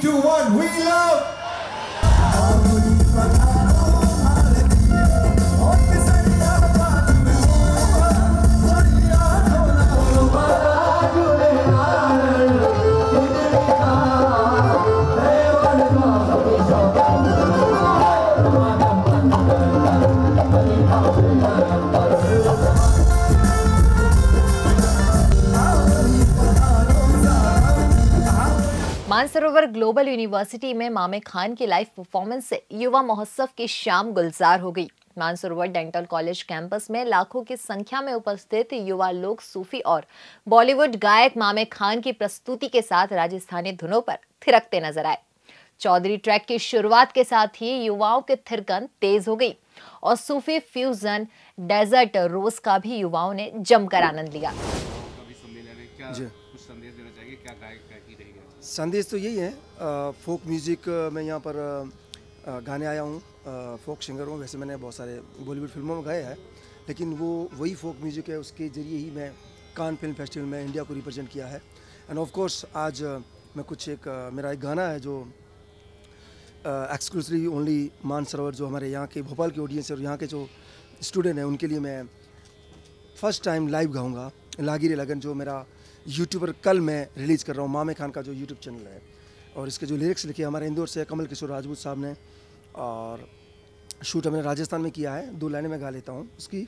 two, one. We love. खबर global university में मामे खान की लाइव परफॉर्मेंस से युवा महोत्सव की शाम गुलजार हो गई मानसरोवर डेंटल कॉलेज कैंपस में लाखों की संख्या में उपस्थित युवा लोग सूफी और बॉलीवुड गायक मामे खान की प्रस्तुति के साथ राजस्थानी धुनों पर थिरकते नजर आए चौधरी ट्रैक की शुरुआत के साथ ही युवाओं के थिरकन तेज हो गई और सूफी फ्यूजन डेजर्ट रोज का भी युवाओं ने जमकर आनंद लिया कुछ संदेश देना चाहिए क्या गायक संदेश तो यही है आ, फोक म्यूज़िक मैं यहाँ पर आ, गाने आया हूँ फोक सिंगर हूँ वैसे मैंने बहुत सारे बॉलीवुड फिल्मों में गाया है लेकिन वो वही फोक म्यूज़िक है उसके ज़रिए ही मैं कान फिल्म फेस्टिवल में इंडिया को रिप्रेजेंट किया है एंड ऑफ कोर्स आज मैं कुछ एक मेरा एक गाना है जो एक्सक्लूसिवली ओनली मानसरोवर जो हमारे यहाँ के भोपाल के ऑडियंस और यहाँ के जो स्टूडेंट हैं उनके लिए मैं फ़र्स्ट टाइम लाइव गाऊँगा लागिर लगन जो मेरा यूट्यूबर कल मैं रिलीज़ कर रहा हूँ मामे खान का जो यूट्यूब चैनल है और इसके जो लिरिक्स लिखे हमारे इंदौर से कमल किशोर राजपूत साहब ने और शूट हमने राजस्थान में किया है दो लाइनें में गा लेता हूँ उसकी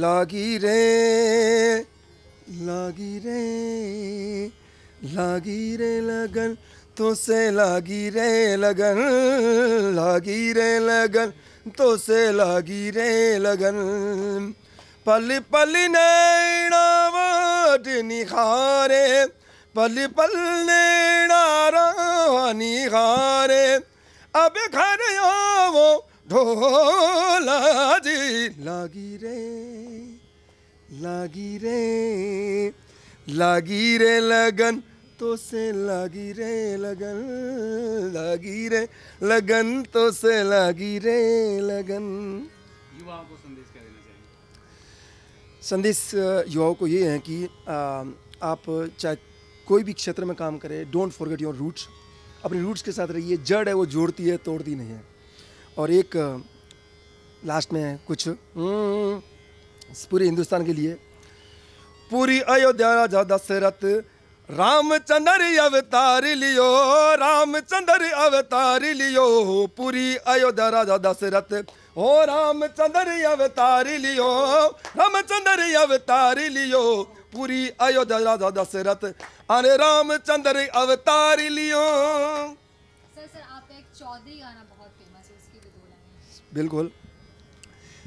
लागी रे लागी रे लागी रे लगन तो से लागी रे लगन लागी रे लगन तो से लागी रे लगन पल पल नैणावट निखारे पल पल नैणारा निखारे अब घर आवो ढोला जी लागी रे लागी रे लागी रे लगन तो से लागी रे लगन लागी रे लगन तो से लागी रे लगन युवाओं को संदेश क्या देना चाहिए संदेश युवाओं को ये है कि आप चाहे कोई भी क्षेत्र में काम करें डोंट फॉरगेट योर रूट्स अपने रूट्स के साथ रहिए जड़ है वो जोड़ती है तोड़ती नहीं है और एक लास्ट में कुछ हम्म, पूरे हिंदुस्तान के लिए पूरी अयोध्या राजा दशरथ रामचंद्र अवतार लियो रामचंद्र अवतार लियो पूरी अयोध्या राजा दशरथ हो रामचंद्र अवतार लियो रामचंद्र अवतार लियो पूरी अयोध्या राजा दशरथ अरे रामचंद्र अवतार लियो बिल्कुल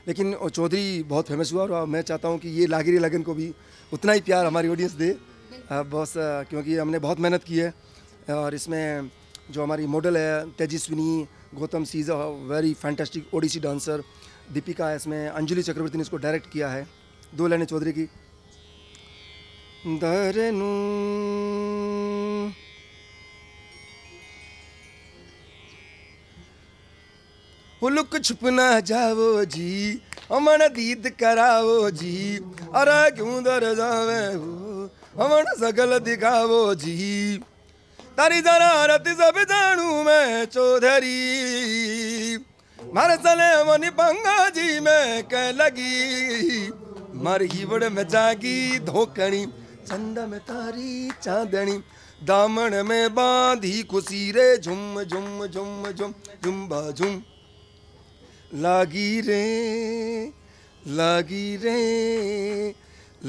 लेकिन चौधरी बहुत फेमस हुआ और मैं चाहता हूँ कि ये लागरी लगन को भी उतना ही प्यार हमारी ऑडियंस दे हाँ, बहुत क्योंकि हमने बहुत मेहनत की है और इसमें जो हमारी मॉडल है Tejaswini Gautam she's a very fantastic Odissi dancer Deepika इसमें अंजलि चक्रवर्ती ने इसको डायरेक्ट किया है दो लाइने चौधरी की छुपना जाओ जी अमन दीद कराओ जी अरे क्यों दर जावे हो हवण सकल दिखावो जी तारी जरारत सब जानू मैं चौधरी मर चले मनी पंगा जी मैं कह लगी मर ही बड़ में जागी धोकणी चंद में तारी चांदनी दामन में बांधी खुशी रे झुम झुम झुम झुम झुम झुम लागी रे लागी रे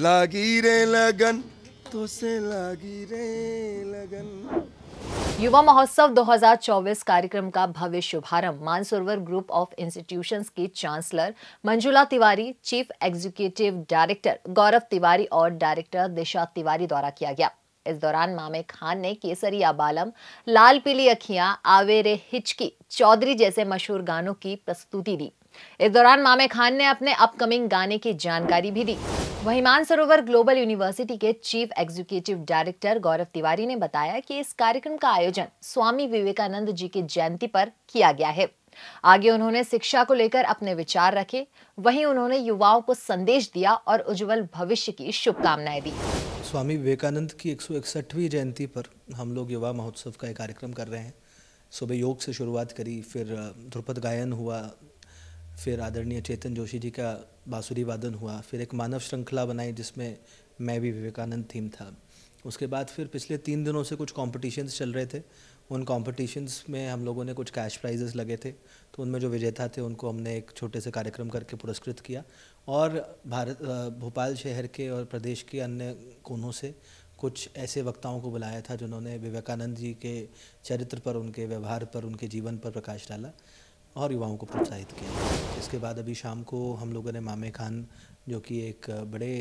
लागी रे लगन हाथों से लगी रे लगन युवा महोत्सव 2024 कार्यक्रम का भव्य शुभारंभ मानसरोवर ग्रुप ऑफ इंस्टीट्यूशंस के chancellor Manjula Tiwari chief executive director Gaurav Tiwari और डायरेक्टर दिशा तिवारी द्वारा किया गया इस दौरान मामे खान ने केसरिया बालम लाल पीली अखियां आवेरे हिचकी चौधरी जैसे मशहूर गानों की प्रस्तुति दी इस दौरान मामे खान ने अपने अपकमिंग गाने की जानकारी भी दी वहीं मानसरोवर ग्लोबल यूनिवर्सिटी के chief executive director Gaurav Tiwari ने बताया कि इस कार्यक्रम का आयोजन स्वामी विवेकानंद जी की जयंती पर किया गया है आगे उन्होंने शिक्षा को लेकर अपने विचार रखे वहीं उन्होंने युवाओं को संदेश दिया और उज्जवल भविष्य की शुभकामनाएं दी स्वामी विवेकानंद की एक जयंती पर हम लोग युवा महोत्सव का एक कार्यक्रम कर रहे हैं सुबह योग से शुरुआत करी फिर ध्रुपद गायन हुआ फिर आदरणीय चेतन जोशी जी का बाँसुरी वादन हुआ फिर एक मानव श्रृंखला बनाई जिसमें मैं भी विवेकानंद थीम था उसके बाद फिर पिछले तीन दिनों से कुछ कॉम्पिटिशन्स चल रहे थे उन कॉम्पिटिशन्स में हम लोगों ने कुछ कैश प्राइजेस लगे थे तो उनमें जो विजेता थे उनको हमने एक छोटे से कार्यक्रम करके पुरस्कृत किया और भारत भोपाल शहर के और प्रदेश के अन्य कोनों से कुछ ऐसे वक्ताओं को बुलाया था जिन्होंने विवेकानंद जी के चरित्र पर उनके व्यवहार पर उनके जीवन पर प्रकाश डाला और युवाओं को प्रोत्साहित किया इसके बाद अभी शाम को हम लोगों ने मामे खान जो कि एक बड़े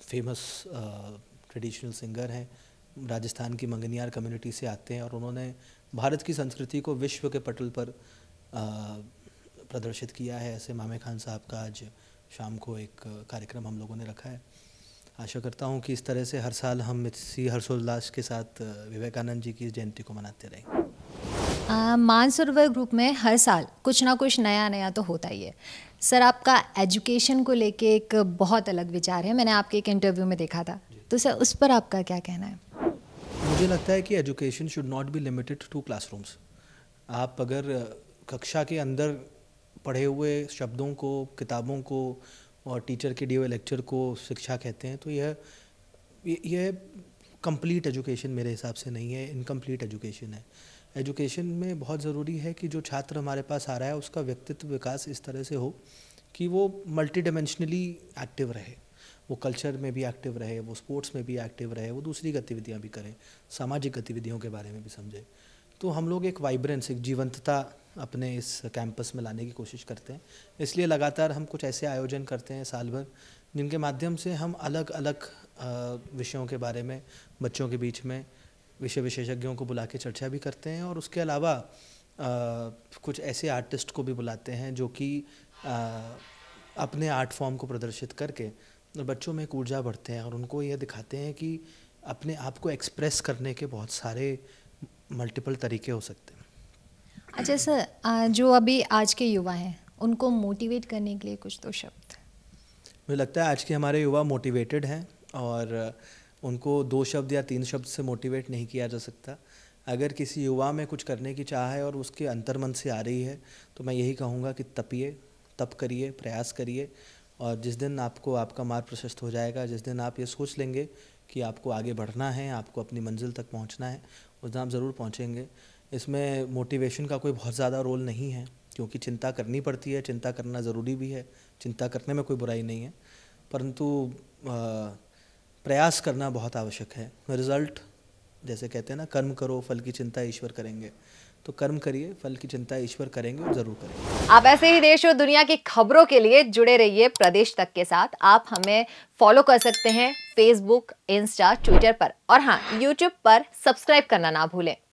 फेमस ट्रेडिशनल सिंगर हैं राजस्थान की मंगनियार कम्युनिटी से आते हैं और उन्होंने भारत की संस्कृति को विश्व के पटल पर आ, प्रदर्शित किया है ऐसे मामे खान साहब का आज शाम को एक कार्यक्रम हम लोगों ने रखा है आशा करता हूँ कि इस तरह से हर साल हम इसी हर्षोल्लास के साथ विवेकानंद जी की जयंती को मनाते रहेंगे मानसरोवर ग्रुप में हर साल कुछ ना कुछ नया नया तो होता ही है सर आपका एजुकेशन को लेके एक बहुत अलग विचार है मैंने आपके एक इंटरव्यू में देखा था तो सर उस पर आपका क्या कहना है मुझे लगता है कि education should not be limited to classrooms आप अगर कक्षा के अंदर पढ़े हुए शब्दों को किताबों को और टीचर के डी हुए लेक्चर को शिक्षा कहते हैं तो यह यह कंप्लीट एजुकेशन मेरे हिसाब से नहीं है इनकम्प्लीट एजुकेशन है एजुकेशन में बहुत ज़रूरी है कि जो छात्र हमारे पास आ रहा है उसका व्यक्तित्व विकास इस तरह से हो कि वो मल्टी डायमेंशनली एक्टिव रहे वो कल्चर में भी एक्टिव रहे वो स्पोर्ट्स में भी एक्टिव रहे वो दूसरी गतिविधियाँ भी करें सामाजिक गतिविधियों के बारे में भी समझें तो हम लोग एक वाइब्रेंस एक जीवंतता अपने इस कैंपस में लाने की कोशिश करते हैं इसलिए लगातार हम कुछ ऐसे आयोजन करते हैं साल भर जिनके माध्यम से हम अलग अलग विषयों के बारे में बच्चों के बीच में विषय विशेषज्ञों को बुला के चर्चा भी करते हैं और उसके अलावा आ, कुछ ऐसे आर्टिस्ट को भी बुलाते हैं जो कि अपने आर्ट फॉर्म को प्रदर्शित करके बच्चों में एक ऊर्जा बढ़ते हैं और उनको यह दिखाते हैं कि अपने आप को एक्सप्रेस करने के बहुत सारे मल्टीपल तरीके हो सकते हैं अच्छा सर जो अभी आज के युवा हैं उनको मोटिवेट करने के लिए कुछ तो शब्द मुझे लगता है आज के हमारे युवा मोटिवेटेड हैं और उनको दो शब्द या तीन शब्द से मोटिवेट नहीं किया जा सकता अगर किसी युवा में कुछ करने की चाह है और उसके अंतर्मन से आ रही है तो मैं यही कहूँगा कि तपिए तप करिए प्रयास करिए और जिस दिन आपको आपका मार्ग प्रशस्त हो जाएगा जिस दिन आप ये सोच लेंगे कि आपको आगे बढ़ना है आपको अपनी मंजिल तक पहुँचना है उस दिन आप ज़रूर पहुँचेंगे इसमें मोटिवेशन का कोई बहुत ज़्यादा रोल नहीं है क्योंकि चिंता करनी पड़ती है चिंता करना ज़रूरी भी है चिंता करने में कोई बुराई नहीं है परंतु प्रयास करना बहुत आवश्यक है रिजल्ट जैसे कहते हैं ना कर्म करो फल की चिंता ईश्वर करेंगे तो कर्म करिए फल की चिंता ईश्वर करेंगे जरूर करेंगे आप ऐसे ही देश और दुनिया की खबरों के लिए जुड़े रहिए प्रदेश तक के साथ आप हमें फॉलो कर सकते हैं फेसबुक इंस्टा ट्विटर पर और हाँ यूट्यूब पर सब्सक्राइब करना ना भूलें